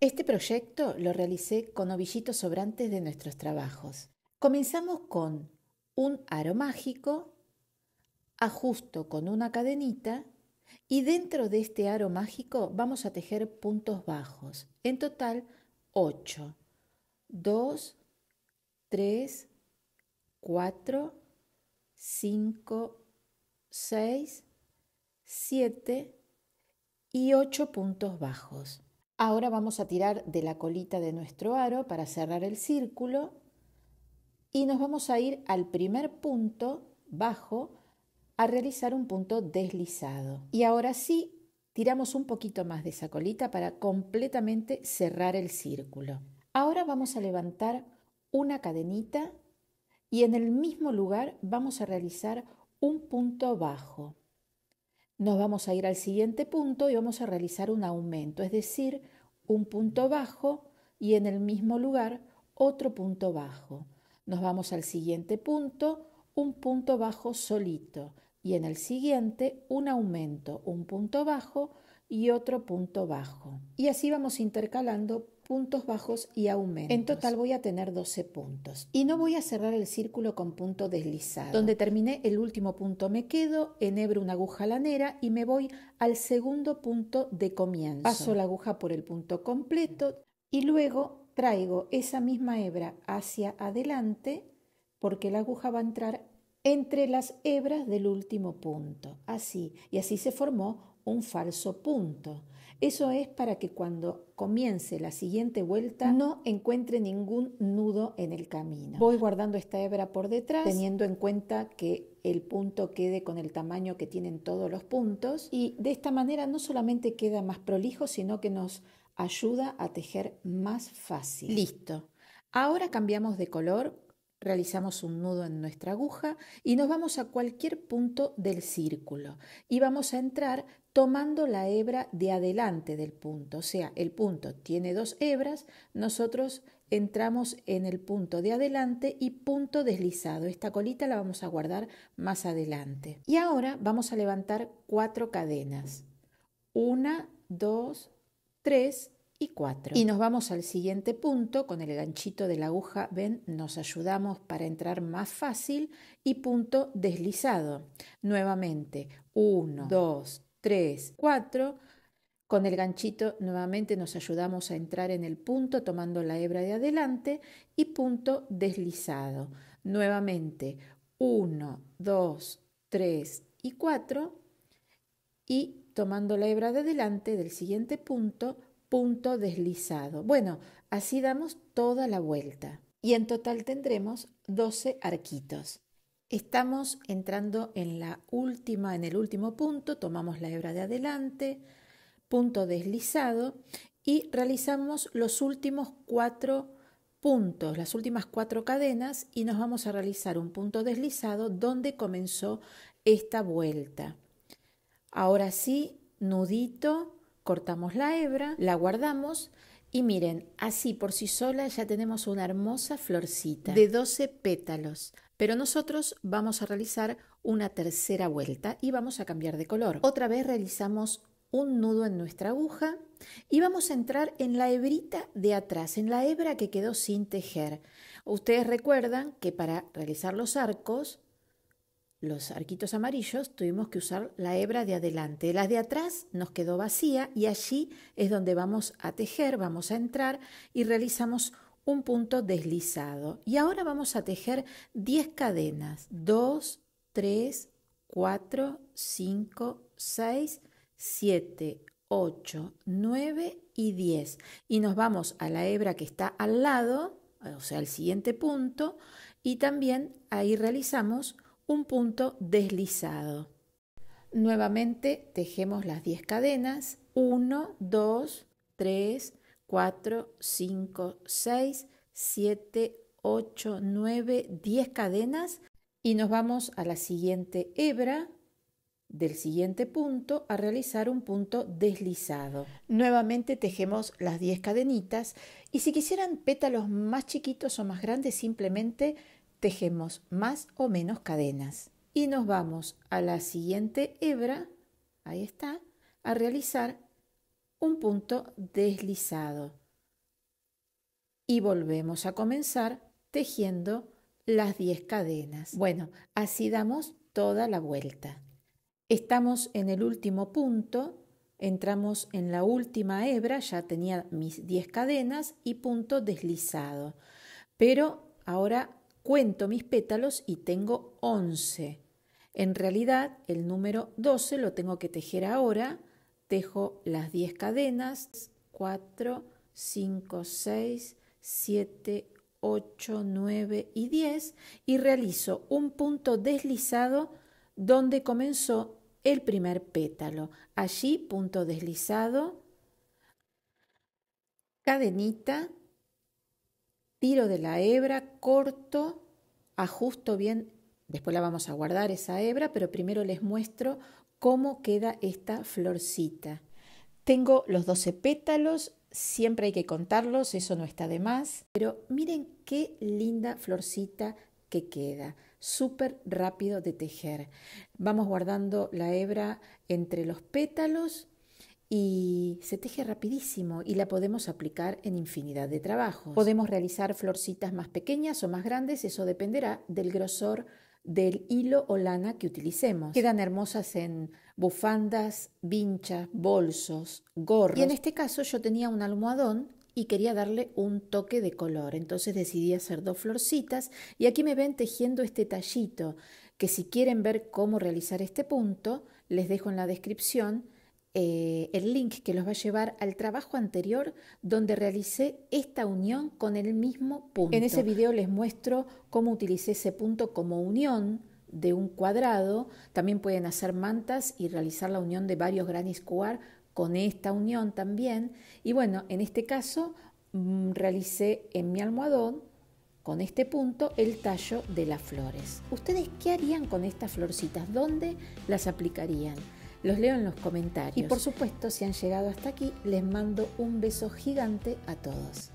Este proyecto lo realicé con ovillitos sobrantes de nuestros trabajos. Comenzamos con un aro mágico, ajusto con una cadenita y dentro de este aro mágico vamos a tejer puntos bajos. En total 8. 2, 3, 4, 5, 6, 7 y 8 puntos bajos. Ahora vamos a tirar de la colita de nuestro aro para cerrar el círculo y nos vamos a ir al primer punto bajo a realizar un punto deslizado. Y ahora sí, tiramos un poquito más de esa colita para completamente cerrar el círculo. Ahora vamos a levantar una cadenita y en el mismo lugar vamos a realizar un punto bajo nos vamos a ir al siguiente punto y vamos a realizar un aumento, es decir, un punto bajo y en el mismo lugar otro punto bajo. Nos vamos al siguiente punto, un punto bajo solito y en el siguiente un aumento, un punto bajo y otro punto bajo. Y así vamos intercalando puntos bajos y aumentos. En total voy a tener 12 puntos. Y no voy a cerrar el círculo con punto deslizado. Donde terminé el último punto me quedo, enhebro una aguja lanera y me voy al segundo punto de comienzo. Paso la aguja por el punto completo y luego traigo esa misma hebra hacia adelante porque la aguja va a entrar entre las hebras del último punto. Así, y así se formó un falso punto. Eso es para que cuando comience la siguiente vuelta no encuentre ningún nudo en el camino. Voy guardando esta hebra por detrás, teniendo en cuenta que el punto quede con el tamaño que tienen todos los puntos y de esta manera no solamente queda más prolijo, sino que nos ayuda a tejer más fácil. Listo. Ahora cambiamos de color realizamos un nudo en nuestra aguja y nos vamos a cualquier punto del círculo y vamos a entrar tomando la hebra de adelante del punto, o sea, el punto tiene dos hebras, nosotros entramos en el punto de adelante y punto deslizado. Esta colita la vamos a guardar más adelante. Y ahora vamos a levantar cuatro cadenas. Una, dos, tres y Y nos vamos al siguiente punto, con el ganchito de la aguja, ven, nos ayudamos para entrar más fácil y punto deslizado. Nuevamente, 1, 2, 3, 4. Con el ganchito nuevamente nos ayudamos a entrar en el punto tomando la hebra de adelante y punto deslizado. Nuevamente, 1, 2, 3 y 4. Y tomando la hebra de adelante del siguiente punto, punto deslizado. Bueno, así damos toda la vuelta y en total tendremos 12 arquitos. Estamos entrando en la última, en el último punto, tomamos la hebra de adelante, punto deslizado y realizamos los últimos cuatro puntos, las últimas cuatro cadenas y nos vamos a realizar un punto deslizado donde comenzó esta vuelta. Ahora sí, nudito, cortamos la hebra, la guardamos y miren, así por sí sola ya tenemos una hermosa florcita de 12 pétalos. Pero nosotros vamos a realizar una tercera vuelta y vamos a cambiar de color. Otra vez realizamos un nudo en nuestra aguja y vamos a entrar en la hebrita de atrás, en la hebra que quedó sin tejer. Ustedes recuerdan que para realizar los arcos los arquitos amarillos tuvimos que usar la hebra de adelante. La de atrás nos quedó vacía y allí es donde vamos a tejer, vamos a entrar y realizamos un punto deslizado. Y ahora vamos a tejer 10 cadenas. 2, 3, 4, 5, 6, 7, 8, 9 y 10. Y nos vamos a la hebra que está al lado, o sea, al siguiente punto, y también ahí realizamos un punto deslizado. Nuevamente tejemos las 10 cadenas. 1, 2, 3, 4, 5, 6, 7, 8, 9, 10 cadenas. Y nos vamos a la siguiente hebra del siguiente punto a realizar un punto deslizado. Nuevamente tejemos las 10 cadenitas y si quisieran pétalos más chiquitos o más grandes simplemente tejemos más o menos cadenas y nos vamos a la siguiente hebra, ahí está, a realizar un punto deslizado y volvemos a comenzar tejiendo las 10 cadenas. Bueno, así damos toda la vuelta. Estamos en el último punto, entramos en la última hebra, ya tenía mis 10 cadenas y punto deslizado, pero ahora cuento mis pétalos y tengo 11. En realidad, el número 12 lo tengo que tejer ahora. Tejo las 10 cadenas, 4, 5, 6, 7, 8, 9 y 10 y realizo un punto deslizado donde comenzó el primer pétalo. Allí punto deslizado, cadenita, tiro de la hebra, corto, ajusto bien, después la vamos a guardar esa hebra, pero primero les muestro cómo queda esta florcita. Tengo los 12 pétalos, siempre hay que contarlos, eso no está de más, pero miren qué linda florcita que queda, súper rápido de tejer. Vamos guardando la hebra entre los pétalos y se teje rapidísimo y la podemos aplicar en infinidad de trabajos. Podemos realizar florcitas más pequeñas o más grandes, eso dependerá del grosor del hilo o lana que utilicemos. Quedan hermosas en bufandas, vinchas, bolsos, gorros. Y en este caso yo tenía un almohadón y quería darle un toque de color, entonces decidí hacer dos florcitas y aquí me ven tejiendo este tallito, que si quieren ver cómo realizar este punto, les dejo en la descripción eh, el link que los va a llevar al trabajo anterior donde realicé esta unión con el mismo punto. En ese video les muestro cómo utilicé ese punto como unión de un cuadrado. También pueden hacer mantas y realizar la unión de varios granny square con esta unión también. Y bueno, en este caso mm, realicé en mi almohadón con este punto el tallo de las flores. ¿Ustedes qué harían con estas florcitas? ¿Dónde las aplicarían? Los leo en los comentarios. Y por supuesto, si han llegado hasta aquí, les mando un beso gigante a todos.